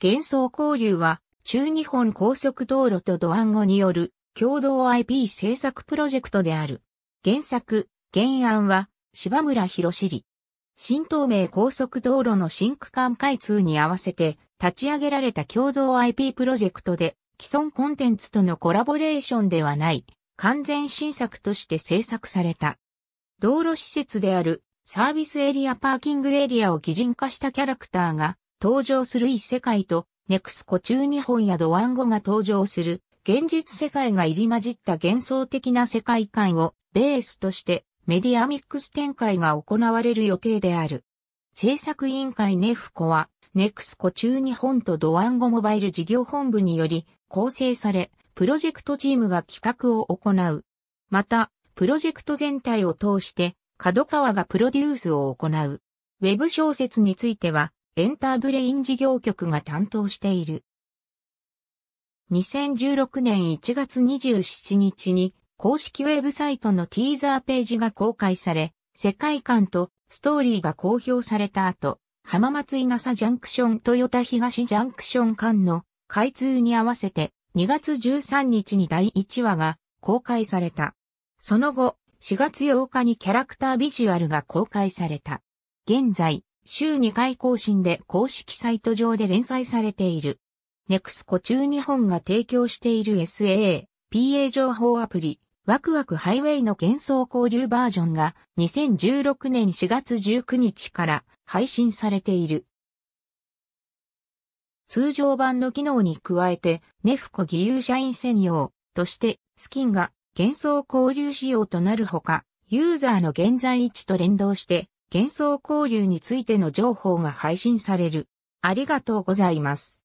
幻想交流は、中日本高速道路とドアンゴによる共同 IP 制作プロジェクトである。原作、原案は、柴村博尻。新東名高速道路の新区間開通に合わせて立ち上げられた共同 IP プロジェクトで既存コンテンツとのコラボレーションではない完全新作として制作された。道路施設であるサービスエリアパーキングエリアを擬人化したキャラクターが登場する異世界と、ネクスコ中日本やドワンゴが登場する、現実世界が入り混じった幻想的な世界観をベースとしてメディアミックス展開が行われる予定である。制作委員会ネフコは、ネクスコ中日本とドワンゴモバイル事業本部により構成され、プロジェクトチームが企画を行う。また、プロジェクト全体を通して、角川がプロデュースを行う。ウェブ小説については、エンターブレイン事業局が担当している。2016年1月27日に公式ウェブサイトのティーザーページが公開され、世界観とストーリーが公表された後、浜松稲佐ジャンクション豊田東ジャンクション間の開通に合わせて2月13日に第1話が公開された。その後、4月8日にキャラクタービジュアルが公開された。現在、週2回更新で公式サイト上で連載されている。ネクスコ中日本が提供している SAA、PA 情報アプリ、ワクワクハイウェイの幻想交流バージョンが2016年4月19日から配信されている。通常版の機能に加えて、ネフコ義勇社員専用として、スキンが幻想交流仕様となるほか、ユーザーの現在位置と連動して、幻想交流についての情報が配信される。ありがとうございます。